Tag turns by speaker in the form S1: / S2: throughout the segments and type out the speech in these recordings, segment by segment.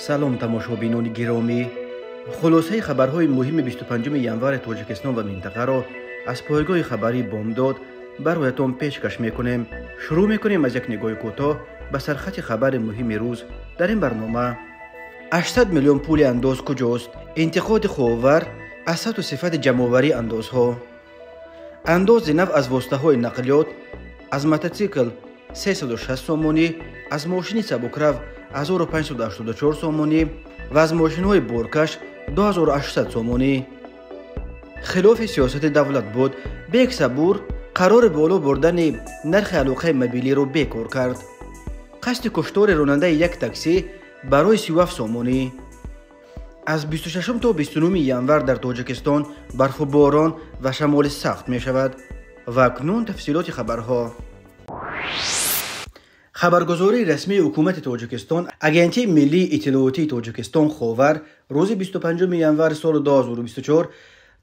S1: سلام تماشا بینان گرامی خلاصه خبرهای مهم 25 ینوار توجکستان و منطقه را از پایگاه خبری بامداد برایتان کش میکنیم شروع میکنیم از یک نگاه کوتاه به سرخط خبر مهم روز در این برنامه 800 میلیون پول انداز کجاست انتقاد خوور از و صفت جمعوری اندازها انداز نو از واسطه های نقلیات از مترسیکل 360 سومونی از ماشین سبکرو 1584 сомонӣ ва аз мошинҳои боркаш 2800 сомонӣ хилофи сиёсати давлат буд бек сабур қарори боло бурдани нархи алоқаи мобилиро бекор кард қасди куштори ронандаи як таксӣ барои 37 сомонӣ аз 26 то 29 январ дар тоҷикистон барфу борон ва шамоли сахт мешавад ва акнун тафсилоти хабарҳо خبرگزاری رسمی حکومت تاجکستان، اگنتی ملی اطلاعاتی تاجکستان خوور روز 25 ینور سال 2024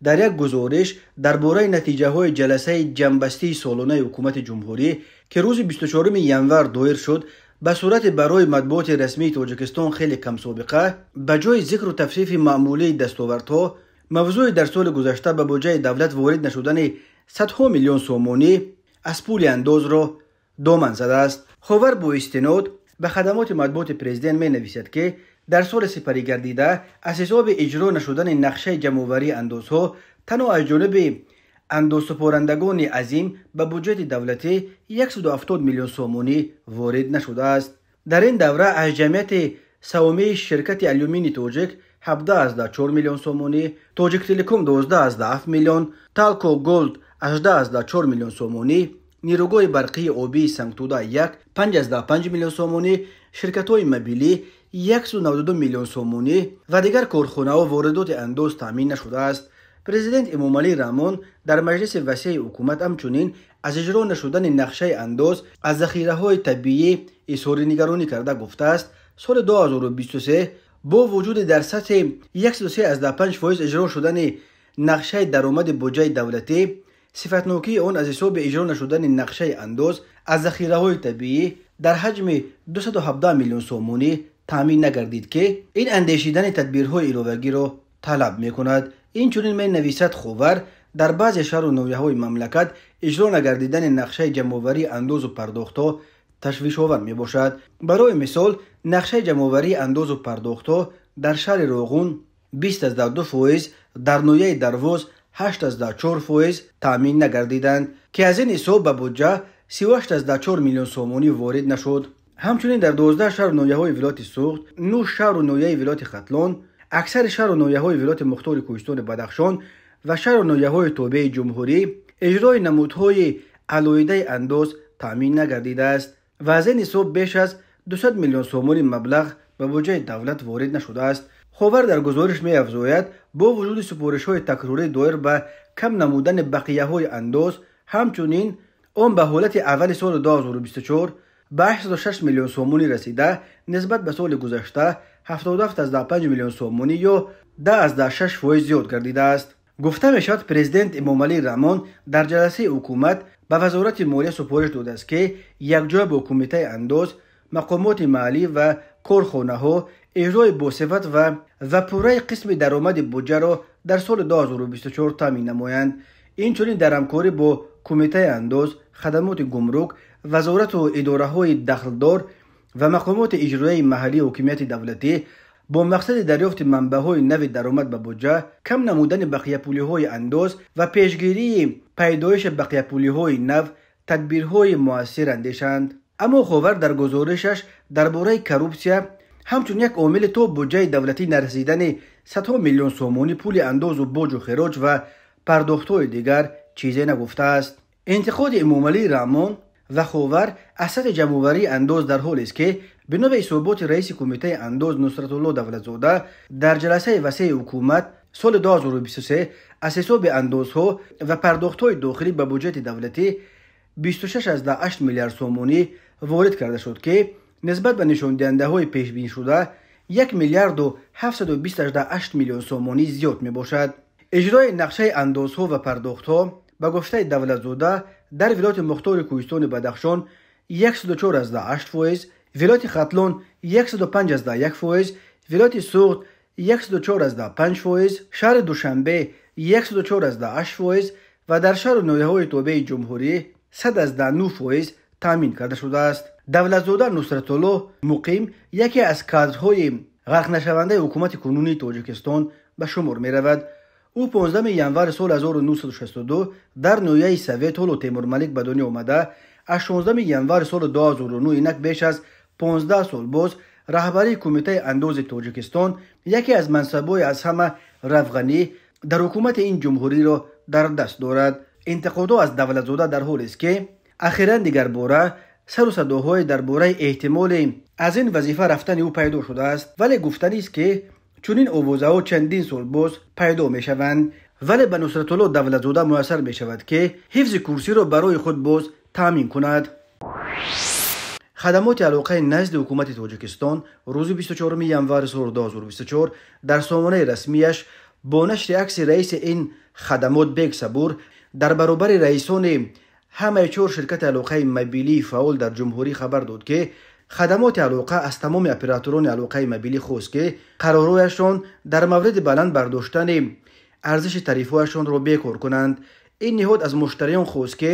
S1: در یک گزارش درباره نتیجه های جلسه جنبستی سالانه حکومت جمهوری که روز 24 ینور دایر شد به صورت برای مطبوعات رسمی توجکستان خیلی کم سابقه به جای ذکر و تفصیف معمولی دستاوردها موضوع در سال گذشته به بودجه دولت وارد نشدن صدها میلیون سومونی از پول انداز را دامن زده است хувар бо истинод ба хадамоти матбуоти президент менависад ки дар соли сипарӣ гардида аз ҳисоби иҷро нашудани нақшаи ҷамъоварии андозҳо танҳо аз ҷониби андозсупорандагони азим ба буҷети давлатӣ 17 мллн сомонӣ ворид нашудааст дар ин давра аз ҷамъияти саҳомии ширкати алюмини тоҷик 174 мллн сомонӣ тоҷиктелеком 127 мллн талко голд 84 мллн сомонӣ نیروگوی برقی اوبی سنگتودا یک پنج از پنج میلیون سومونی های مبیلی یک سو میلیون سومونی و دیگر کارخونه و واردات اندوز تامین نشده است. پریزیدنت امومالی رامون در مجلس وسیع حکومت همچنین از اجرا نشدن نقشه اندوز از ذخیره های طبیعی ایساری نگرانی کرده گفته است سال دو سه با وجود در سطح یک از اجرا شدن نقشه درآمد بودجه دولتی сифатнокии он аз ҳисоби иҷро нашудани нақшаи андоз аз захираҳои табиӣ дар ҳаҷми 217 миллион сомонӣ таъмин нагардид ки ин андешидани тадбирҳои иловагиро талаб мекунад инчунин менависад ховар дар баъзе шаҳру ноҳияҳои мамлакат иҷро нагардидани нақшаи ҷамъоварии андозу пардохтҳо ташвишовар мебошад барои мисол нақшаи ҷамъоварии андозу пардохтҳо дар шаҳри роғун 22 фоиз дар ноҳияи дарвоз 84 فویز تامین نگردیدند که از این حساب به بودجه 38 میلیون سومونی وارد نشد همچنین در 12 شهر و های ولایت سوخت 9 شهر و نویه ولایت ختلان اکثر شهر و نویه های ولایت مختار کوهستان بدخشان و شهر و نویه های توبه جمهوری اجرای نمودهای علایده انداز تامین نگردیده است و از این حساب بیش از 200 میلیون سومونی مبلغ به بودجه دولت وارد نشده است خوبر در گزارش می افزاید با وجود سپورش های تکراری دایر به کم نمودن بقیه های انداز همچنین اون به حالت اول سال 2024 به 86 میلیون سومونی رسیده نسبت به سال گذشته 77 از 5 میلیون سومونی یا 10 از 6 فایز زیاد گردیده است گفته می شود پرزیدنت امامالی رمان در جلسه حکومت به وزارت مالیه سپورش داده است که جای با کمیته انداز مقامات مالی و کارخانه ها иҷрои босифат ва вапураи қисми даромади буҷаро дар соли 2024 таъмин намоянд инчунин дар ҳамкорӣ бо кумитаи андоз хадамоти гумрук вазорату идораҳои дахлдор ва мақомоти иҷроияи маҳаллии ҳокимияти давлатӣ бо мақсади дарёфти манбаъҳои нави даромад ба буҷа кам намудани бақияпулиҳои андоз ва пешгирии пайдоиши бақияпулиҳои нав тадбирҳои муассир андешанд аммо ховар дар гузоришаш дар бораи коррупсия همچون یک عامل تو بودجه دولتی نرسیدن صدها میلیون سومونی پول انداز و بوج و خراج و پرداختهای دیگر چیزی نگفته است انتخاب امومالی رامون و خوور اسد جمعوری انداز در حال است که به نوی صحبات رئیس کمیته انداز نصرت الله در جلسه وسیع حکومت سال 2023 اساسا به اندازها و پرداخت های داخلی به بودجه دولتی 26 از 8 میلیارد سومونی وارد کرده شد که نسبت به نشوندنده های پیش بین شده یک میلیارد و 728 میلیون سومونی زیاد می باشد اجرای نقشه اندازها و پرداختها به گفته دولت زوده در ولایت مختار کوهستان بدخشان 104 از 8 ولایت خطلون 105 از 1 ولایت سوخت 104 از 5 شهر دوشنبه 104 از 8 و در شهر نویه های توبه جمهوری 100 از 9 تامین کرده شده است دولتزاده نصرت مقیم یکی از کادرهای غرق نشونده حکومت کنونی توجیکستان به شمار می او 15 ژانویه سال 1962 در نویای سوئیت اول تیمور ملک به دنیا اومده از 16 ژانویه سال 2009 اینک بیش از 15 سال باز رهبری کمیته اندوز توجیکستان یکی از منصبوی از همه رفغانی در حکومت این جمهوری را در دست دارد انتقادو از دولت در حال است که اخیرا دیگر بوره سر و صداهای درباره احتمال از این وظیفه رفتن او پیدا شده است ولی گفتنی است که چون چنین ها چندین سال باز پیدا می شوند ولی به نصرت الله دولتزاده موثر می شود که حفظ کرسی را برای خود باز تامین کند خدمات علاقه نزد حکومت تاجیکستان روز 24 ینور سال 2024 در سامانه رسمیش با نشر عکس رئیس این خدمات بیگ صبور در برابر رئیسان ҳамаи чор ширкати алоқаи мобилии фаъол дар ҷумҳурӣ хабар дод ки хадамоти алоқа аз тамоми операторони алоқаи мобилӣ хост ки қарорҳояшон дар мавриди баланд бардоштани арзиши тарифҳояшонро бекор кунанд ин ниҳод аз муштариён хост ки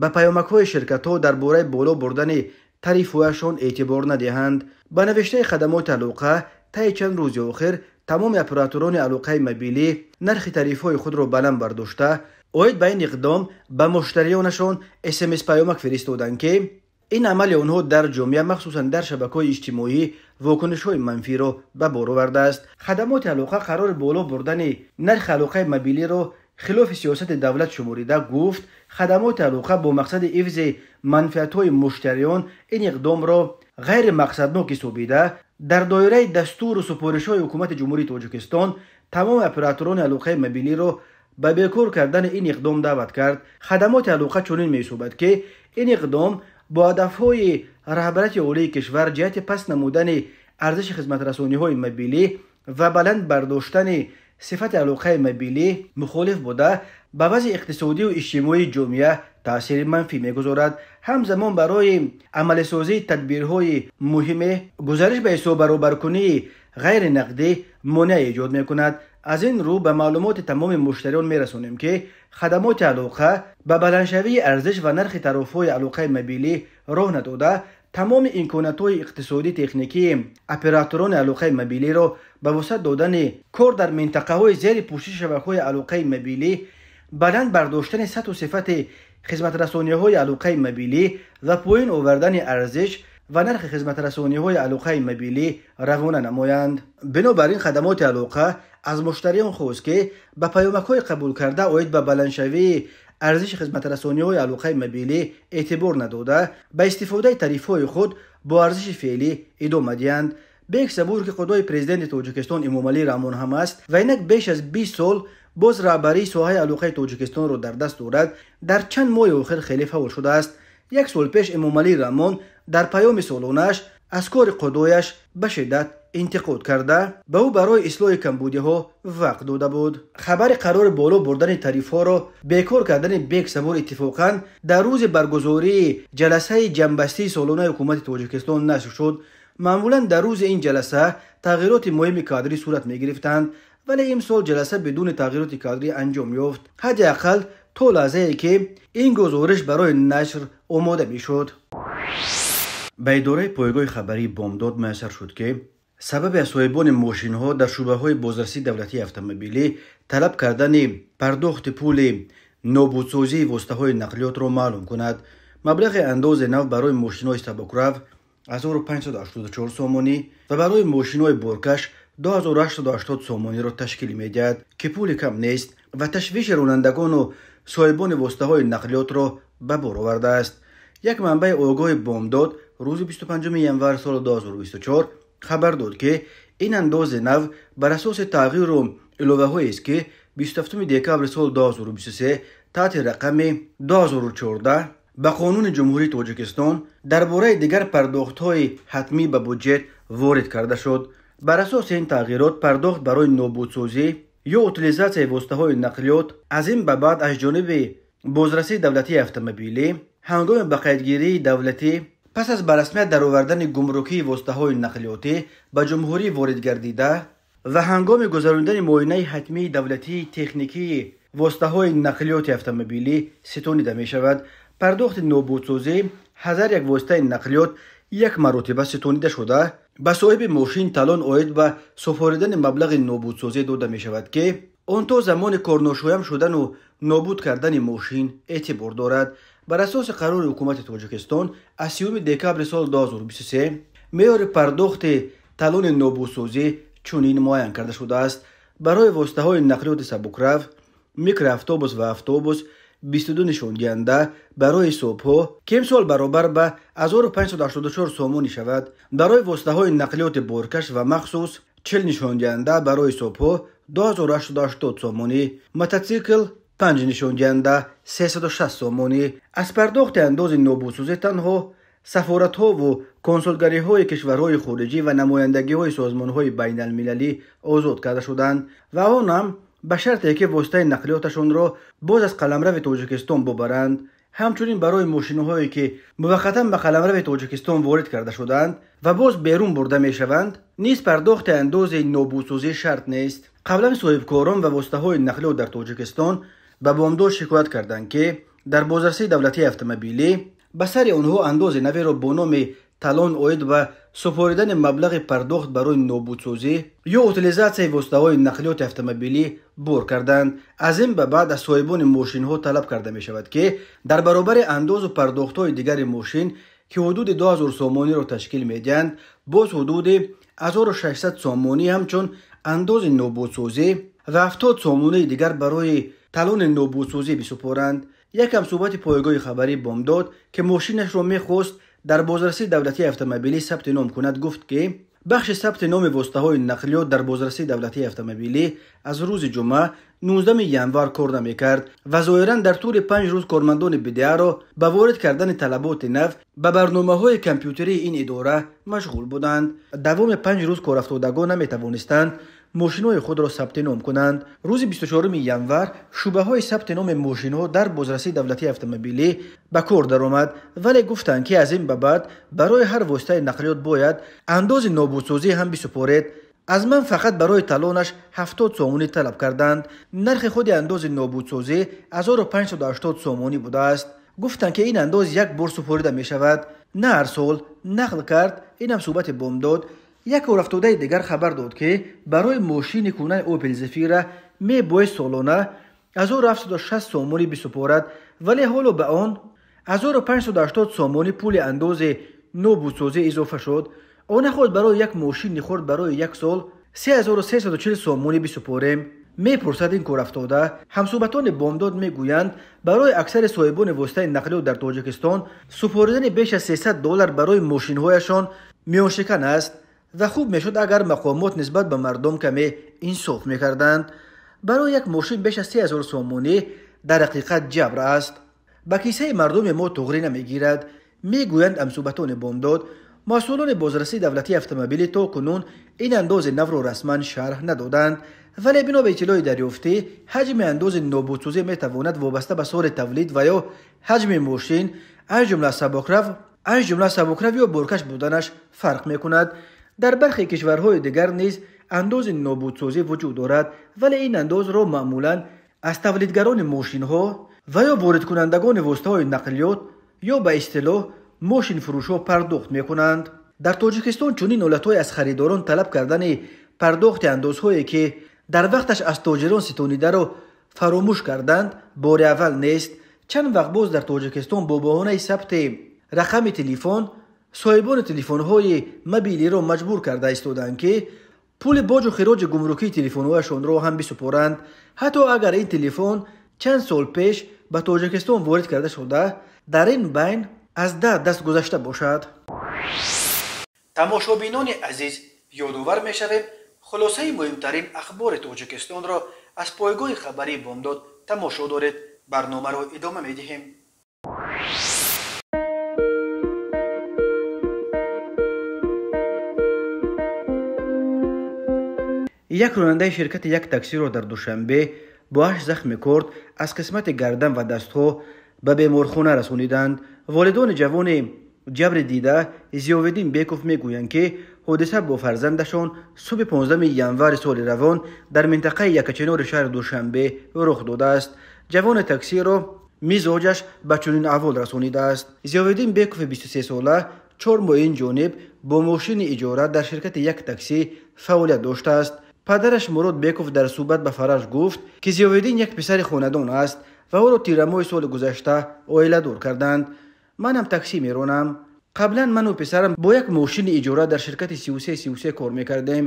S1: ба паёмакҳои ширкатҳо дар бораи боло бурдани тарифҳояшон эътибор надиҳанд ба навиштаи хадамоти алоқа таи чанд рӯзи охир тамоми операторони алоқаи мобилӣ нархи тарифҳои худро баланд бардошта оид ба ин иқдом ба муштариёнашон смс паёмак фиристоданд ки ин амали онҳо дар ҷомеа махсусан дар шабакаҳои иҷтимоӣ вокунишҳои манфиро ба бор овардааст хадамоти алоқа қарори боло бурдани нархи алоқаи мобилиро хилофи сиёсати давлат шуморида гуфт хадамоти алоқа бо мақсади ҳифзи манфиатҳои муштариён ин иқдомро ғайримақсаднок ҳисобида дар доираи дастуру супоришҳои ҳукумати ҷумҳурии тоҷикистон тамоми операторони алоқаи мобилиро به بیکور کردن این اقدام دعوت کرد خدمات علاقه چنین می‌شود که این اقدام با هدفهای رهبرت اولی کشور جهت پس نمودن ارزش خدمت رسانی های مبیلی و بلند برداشتن صفت علاقه مبیلی مخالف بوده به وضع اقتصادی و اجتماعی جامعه تاثیر منفی میگذارد همزمان برای عمل عملسازی تدبیرهای مهم گزارش به حساب برابرکنی غیر نقدی مانع ایجاد کند، аз ин рӯ ба маълумоти тамоми муштариён мерасонем ки хадамоти алоқа ба баландшавии арзиш ва нархи тарофҳои алоқаи мобилӣ роҳ надода тамоми имкониятҳои иқтисоди техникии операторони алоқаи мобилиро ба воса додани кор дар минтақаҳои зери пӯшиши шабакҳои алоқаи мобилӣ баланд бардоштани сату сифати хизматрасониҳои алоқаи мобилӣ ва поин овардани арзиш ва нархи хизматрасониҳои алоқаи мобилӣ равона намоянд бинобар ин хадамоти алоқа از مشتریان خواست که به پیامک های قبول کرده اوید به بلنشوی ارزش خدمت رسانی های علاقه مبیلی اعتبار نداده با استفاده تریف های خود با ارزش فعلی ادامه دیند به ایک سبور که قدوی پرزیدنت توجکستان امومالی رامون هم است و اینک بیش از 20 سال باز رابری سوهای علاقه توجکستان رو در دست دارد در چند ماه آخر خیلی فاول شده است یک سال پیش امومالی رامون در پیام سالونش از کار قدویش به شدت انتقاد کرده به او برای اصلاح کمبودی ها وقت داده بود خبر قرار بالا بردن تعریف ها را بیکار کردن بیک سبور در روز برگزاری جلسه جنبستی سالن حکومت تاجیکستان نشر شد معمولاً در روز این جلسه تغییرات مهمی کادری صورت می گرفتند ولی این سال جلسه بدون تغییرات کادری انجام یافت حداقل تا لحظه ای که این گزارش برای نشر آماده می شد به اداره پایگاه خبری بامداد میسر شد که сабаби аз соҳибони мошинҳо дар шӯъбаҳои бозрасии давлатии автомобилӣ талаб кардани пардохти пули нобудсозии воситаҳои нақлиётро маълум кунад маблағи андози нав барои мошинҳои сабукрав 1584 сомонӣ ва барои мошинҳои боркаш 2880 сомониро ташкил медиҳад ки пули кам нест ва ташвиши ронандагону соҳибони воситаҳои нақлиётро ба бор овардааст як манбаи огоҳи бомдод рӯзи 25 январ соли 2024 خبر داد که این انداز نو بر اساس تغییر و الوه است که 27 دکابر سال 2023 تحت رقم 2014 به قانون جمهوری توجکستان در دیگر پرداخت های حتمی به بودجه وارد کرده شد. بر اساس این تغییرات پرداخت برای سوزی یا اوتلیزاسی وسته های نقلیات از این به بعد از جانب بازرسی دولتی افتمبیلی هنگام بقیدگیری دولتی пас аз ба расмият даровардани гумрукии воситаҳои нақлиётӣ ба ҷумҳурӣ ворид гардида ва ҳангоми гузаронидани муоинаи ҳатмии давлатии техникии воситаҳои нақлиёти автомобилӣ ситонида мешавад пардохти нобудсозӣ ҳазар як воситаи нақлиёт як маротиба ситонида шуда ба соҳиби мошин талон оид ба супоридани маблағи нобудсозӣ дода мешавад ки он то замони корношоям шудану нобуд кардани мошин эътибор дорад бар асоси қарори ҳукумати тоҷикистон аз сюми декабри соли 2023 меъёри пардохти талони нобудсозӣ чунин муайян карда шудааст барои воситаҳои нақлиёти сабукрав микроавтобус ва автобус 22 нишондиҳанда барои ҳисобҳо ки имсол баробар ба 1584 сомонӣ шавад барои воситаҳои нақлиёти боркаш ва махсус 40 нишондиҳанда барои ҳисобҳо 2880 сомонӣ мотосикл панҷи нишонҷанда сесадушастсомонӣ аз пардохти андози нобудсозӣ танҳо сафоратҳову консулгариҳои кишварҳои хориҷӣ ва намояндагиҳои созмонҳои байналмилалӣ озод карда шуданд ва онам ба шарте ки воситаи нақлиёташонро боз аз қаламрави тоҷикистон бубаранд ҳамчунин барои мошинҳое ки муваққатан ба қаламрави тоҷикистон ворид карда шуданд ва боз берун бурда мешаванд низ пардохти андози нобудсозӣ шарт нест қаблан соҳибкорон ва воситаҳои нақлиёт дар тоҷикистон به بامدو شکایت کردند که در بازرسی دولتی افتمبیلی سر اونها اندوز نوی رو بنام تلان اوید و سپاردن مبلغ پرداخت برای نوبودسوزی یا اوتلیزاسی وستاهای نقلیات افتمبیلی بور کردند. از این به بعد از صاحبان موشین ها طلب کرده می شود که در برابر اندوز و پرداخت های دیگر موشین که حدود دو 2000 سامانی را تشکیل می دیند باز حدود 1600 سامانی همچون اندوز نوبودسوزی و 70 سامانی دیگر برای تلون نوبوسوزی بسپرند یکم صحبت پایگاه خبری بامداد که ماشینش را میخواست در بازرسی دولتی اتومبیلی ثبت نام کند گفت که بخش ثبت نام واسطه های نقلیات در بازرسی دولتی اتومبیلی از روز جمعه 19 ینوار کار کرد و ظاهرا در طول پنج روز کارمندان بدعه را به وارد کردن طلبات نو به برنامه های کامپیوتری این اداره مشغول بودند دوام پنج روز کار افتادگان نمیتوانستند ماشینهای خود را ثبت نام کنند روز 24 ینور شعبه های ثبت نام ماشینها در بازرسی دولتی اتومبیلی به کار درآمد ولی گفتند که از این به بعد برای هر واسطه نقلیات باید انداز نابودسازی هم بسپارید از من فقط برای تلانش 70 سومونی طلب کردند نرخ خود انداز نابودسازی 1580 سومونی بوده است گفتند که این انداز یک بار سپرده می شود نه هر سال نقل کرد اینم صحبت بامداد یک او رفتوده دیگر خبر داد که برای ماشین کونه اوپل زفیرا می بای سالانه از او رفت سده سامانی بی ولی حالا به آن از او پول انداز نو بودسازی اضافه شد آنه خود برای یک ماشین نخورد برای یک سال 3340 از او بی می پرسد این که همصوبتان بامداد می گویند برای اکثر صاحبان وسته نقلی در تاجکستان سپاردن بیش از 300 دلار برای ماشین هایشان میان است و خوب میشد اگر مقامات نسبت به مردم کمی انصاف میکردند برای یک ماشین بیش از 3000 سومونی در حقیقت جبر است با کیسه مردم ما تغری نمیگیرد میگویند امسوبتان بامداد مسئولان بازرسی دولتی اتومبیلی تا کنون این انداز نو را رسما شرح ندادند ولی بنا به دریافتی حجم انداز نابودسازی میتواند وابسته به سال تولید و یا حجم ماشین از جمله سبکرو از جمله یا برکش بودنش فرق میکند در برخی کشورهای دیگر نیز اندوز نابودسازی وجود دارد ولی این اندوز را معمولا از تولیدگران ماشین ها و یا وارد کنندگان وسایل نقلیات یا به اصطلاح ماشین فروش ها پرداخت می در تاجیکستان چون این از خریداران طلب کردن پرداخت اندوزهایی که در وقتش از تاجران ستونیده را فراموش کردند بار اول نیست چند وقت باز در تاجیکستان با بهانه ثبت رقم تلفن صاحبان تلفن های مبیلی را مجبور کرده استودند که پول باج و خراج گمرکی تلفن هایشان را هم بسپارند حتی اگر این تلفن چند سال پیش به تاجکستان وارد کرده شده در این بین از ده دست گذشته باشد تماشابینان عزیز یادوور می شویم خلاصه مهمترین اخبار تاجکستان را از پایگاه خبری بامداد تماشا دارد برنامه را ادامه می як ронандаи ширкати як таксиро дар душанбе бо ҳаш захми корд аз қисмати гардан ва дастҳо ба беморхона расониданд волидони ҷавони ҷабри дида зиёведин беков мегӯянд ки ҳодиса бо фарзандашон субҳи 15 январи соли равон дар минтақаи якачинори шаҳри душанбе рух додааст ҷавони таксиро мизоҷаш ба чунин аҳвол расонидааст зиёведин бекови 23 сола чор моҳи ин ҷониб бо мошини иҷора дар ширкати як такси фаъолият доштааст падараш мурод беков дар сӯҳбат ба фараж гуфт ки зиёвиддин як писари хонадон аст ва ӯро тирамоҳи соли гузашта оиладор карданд манам таксӣ меронам қаблан ману писарам бо як мошини иҷора дар ширкати сисе сисе кор мекардем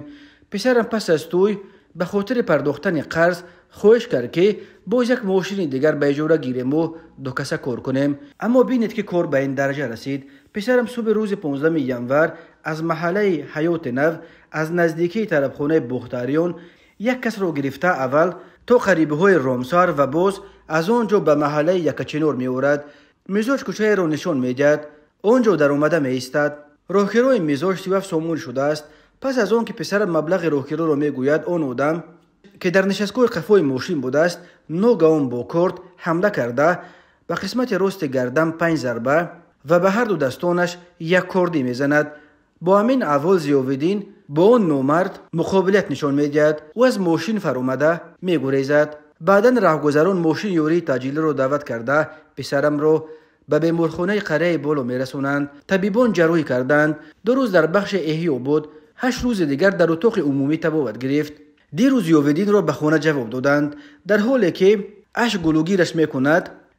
S1: писарам пас аз тӯй ба хотири пардохтани қарз хоҳиш кард ки боз як мошини дигар ба иҷора гирему докаса кор кунем аммо бинед ки кор ба ин дараҷа расид писарам субҳи рӯзи 15 январ از محله حیات نو از نزدیکی خونه بختاریون یک کس رو گرفته اول تو قریبه های رومسار و باز از آنجا به محله یک می آورد میزوش کوچه رو نشون میدهد آنجا در اومده می ایستد راهگیروی میزوش سیوف سامون شده است پس از اون که پسر مبلغ رو رو میگوید آن آدم که در نشستگاه قفای ماشین بوده است نو گاون با کرد حمله کرده به قسمت راست گردن پنج ضربه و به هر دو دستانش یک کردی میزند با همین اول زیاویدین با اون نومرد مقابلیت مخابلیت نشان می و از ماشین فر اومده می بعدا بعدن ماشین یوری تاجیله رو دعوت کرده پسرم رو به بیمارخانه قره بالا میرسونند رسونند. طبیبان جروحی کردند دو روز در بخش احیو بود هشت روز دیگر در اتاق عمومی تبوت گرفت. دیروز روز را رو به خونه جواب دادند در حال که اش گلوگی رش می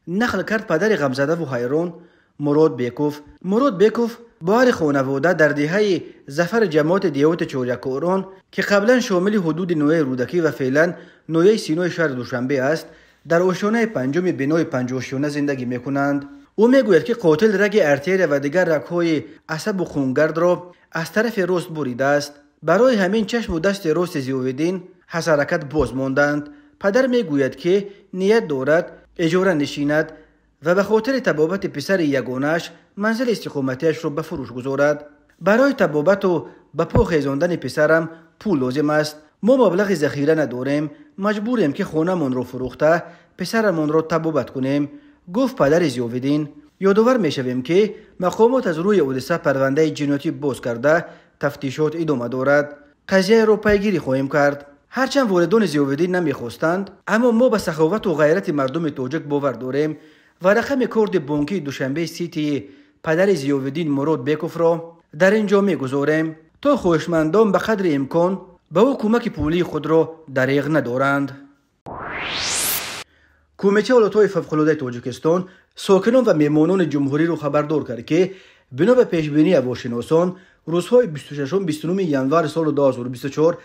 S1: نخل کرد پدر غمزده و حیرون مراد بیکوف مراد بیکوف بار خانواده در دیهه زفر جماعت دیوت کوران که قبلا شامل حدود نوی رودکی و فعلا نوی سینو شهر دوشنبه است در آشانه پنجم بنای پنجاشیانه زندگی میکنند او میگوید که قاتل رگ ارتیر و دیگر رگهای عصب و خونگرد را از طرف راست بریده است برای همین چشم و دست راست زیویدین از باز موندند پدر میگوید که نیت دارد اجاره نشیند و به خاطر تبابت پسر یگانش منزل استقامتیش رو به فروش گذارد برای تبابت و به پا خیزاندن پسرم پول لازم است ما مبلغ ذخیره نداریم مجبوریم که من رو فروخته پسرمون رو تبابت کنیم گفت پدر زیویدین یادآور میشویم که مقامات از روی اودسه پرونده جنایتی باز کرده تفتیشات ادامه دارد قضیه رو پیگیری خواهیم کرد هرچند واردان زیویدین نمیخواستند اما ما به سخاوت و غیرت مردم توجک باور داریم و رقم کرد بانکی دوشنبه سیتی پدر زیوودین مراد بیکوف را در اینجا گذاریم تا خوشمندان به قدر امکان به او کمک پولی خود را دریغ ندارند کومیتی حالتهای ففخلوده توجکستان ساکنان و میمانان جمهوری را خبردار کرد که بنا به پیشبینی واشناسان روزهای 26 29 یانوار سال 2024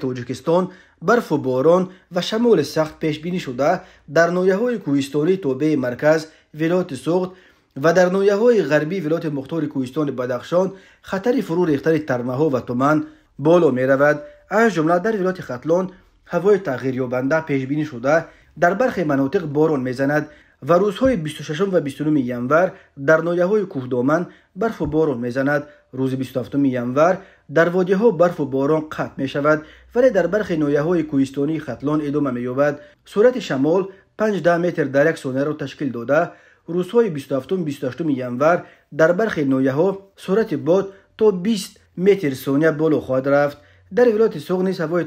S1: توجکستان برف و و و شمال پیش پیشبینی شده در نویه های کویستانی توبه مرکز ویلات سوخت ва дар ноҳияҳои ғарбии вилояти мухтори кӯҳистони бадахшон хатари фурӯ рехтани тармаҳо ва туман боло меравад аз ҷумла дар вилояти қатлон ҳавои тағйирёбанда пешбинӣ шуда дар бархе манотиқ борон мезанад ва рӯзҳои бсшаш ва бсту январ дар ноҳияҳои кӯҳдоман барфу борон мезанад рӯзи бсту январ дар водиҳо барфу борон қатъ мешавад вале дар бархи ноҳияҳои кӯҳистонии хатлон идома меёбад суръати шамол панҷ метр дар як сонияро ташкил дода روزهای 27 28 ینور در برخی ها سرعت باد تا 20 متر ثانیه بالا خواهد رفت در ولایت سوغ نیز هوای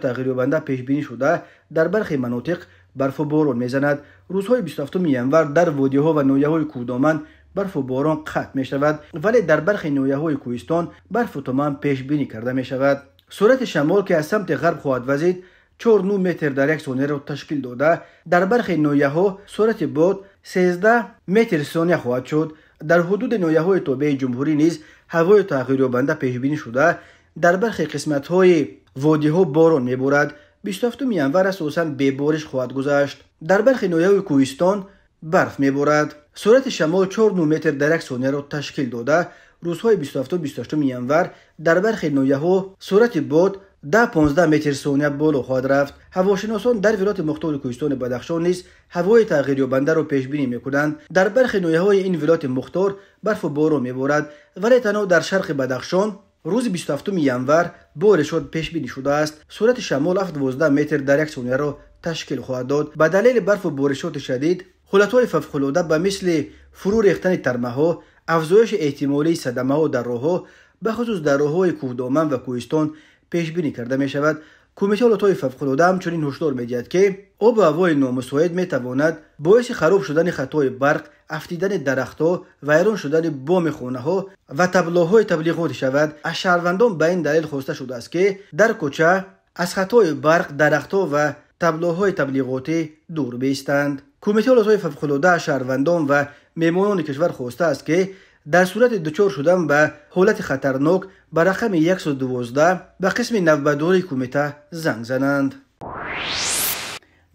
S1: پیش بینی شده در برخی مناطق برف و باران میزند روزهای 27 ینور در ها و های کودامن برف و باران قطع می شود ولی در برخی های کوهستان برف و تمام پیش بینی کرده می شود سرعت شمال که از سمت غرب خواهد وزید 49 метр дар як сонияро ташкил дода дар бархе ноҳияҳо суръати бод 13 метр сония хоҳад шуд дар ҳудуди ноҳияҳои тобеи ҷумҳурӣ низ ҳавои тағйирёбанда пешбинӣ шуда дар бархе қисматҳои водиҳо борон меборад 27 январ асосан бебориш хоҳад гузашт дар бархи ноҳияҳои кӯҳистон барф меборад суръати шамол 49 метр дар як сонияро ташкил дода рӯзҳои 27-28 январ дар бархи ноҳияҳо суръати бод ده 15 متر ثانیه بالا خواهد رفت هواشناسان در ولایت مختار کوهستان بدخشان نیز هوای تغییر بنده را پیش بینی میکنند در برخی نویه های این ولایت مختار برف و باران میبارد ولی تنها در شرق بدخشان روز 27 ینور بارش شد پیش بینی شده است صورت شمال 12 متر در یک ثانیه را تشکیل خواهد داد به دلیل برف و بارشات شدید های ففخلوده به مثل فرو ریختن ها افزایش احتمالی ها در راهها به خصوص در راههای کودامن و کوهستان پیش بینی کرده می شود لوتوی طایف فوقالعاده چنین هشدار دید که آب و هوای نامساعد میتواند باعث خراب شدن خطای برق افتیدن درختها و ایران شدن بام خونه ها و تبلوهای تبلیغات شود از شهروندان به این دلیل خواسته شده است که در کوچه از خطای برق درختها و تبلوهای تبلیغاتی دور بیستند کمیته ولاتهای فوقالعاده شهروندان و میمونان کشور خواسته است که در صورت دچار شدن به حالت خطرناک به رقم 112 به قسم نوبداری کمیته زنگ زنند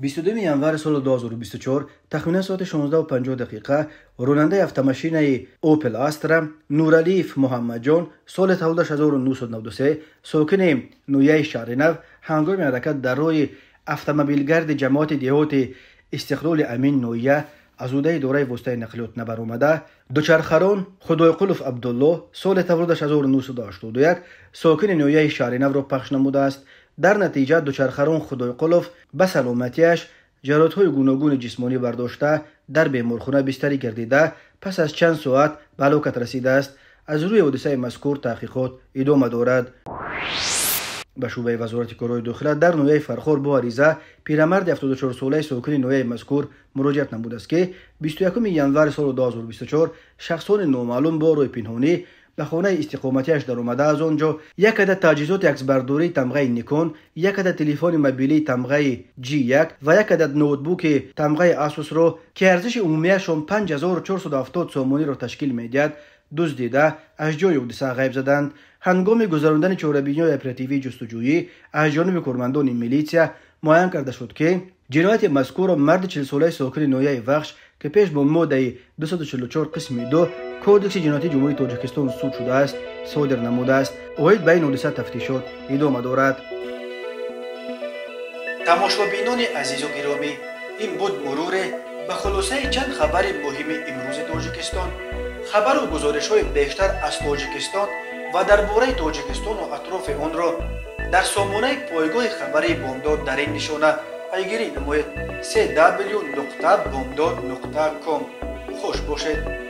S1: 22 ینور سال 2024 تخمینا ساعت 16 و 50 دقیقه راننده افتماشین اوپل آسترا نورالیف جان سال 1993 ساکن نویه نو هنگام حرکت در روی گرد جماعت دیهات استقلال امین نویه аз ӯҳдаи идораи воситаи нақлиёт набаромада дучархарон худойқулов абдулло соли таваллудаш 1981 сокини ниҳояи шаҳринавро пахш намудааст дар натиҷа дучархарон худойқулов ба саломатиаш ҷароҳатҳои гуногуни ҷисмонӣ бардошта дар беморхона бистарӣ гардида пас аз чанд соат ба ҳалокат расидааст аз рӯи ҳодисаи мазкур таҳқиқот идома дорад به شعبه وزارت کارهای داخله در نویه فرخور با عریضه پیرمرد 74 ساله ساکن نویه مذکور مراجعت نموده است که 21 ینور سال 2024 شخصان نامعلوم با روی پنهانی به خانه استقامتیش در اومده از آنجا یک عدد تجهیزات برداری تمغه نیکون یک عدد تلفن مبیلی تمغه جی یک و یک عدد نوتبوک تمغه اسوس رو که ارزش عمومیشان 5470 سومونی را تشکیل دوست دیده از جای حادثه غیب زدند هنگام گذراندن های اپراتیوی جستجویی از جانب کرمندان میلیتیا معین کرده شد که جنایت مذکور مرد چل ساله ساکن نویه وخش که پیش با ماده 244 قسم دو کودکس جنایتی جمهوری تاجکستان سود شده است صادر نموده است وید به این حادثه شد ادامه دارد تماشابینان عزیز و گرامی این بود مرور به خلاصه چند خبر مهم امروز تاجیکستان خبر و گزارش های بیشتر از تاجیکستان ва дар бораи тоҷикистону атрофи онро дар сомонаи пойгоҳи хабарии бомдод дар ин нишона пайгирӣ намоед с w бомдод ком хуш бошед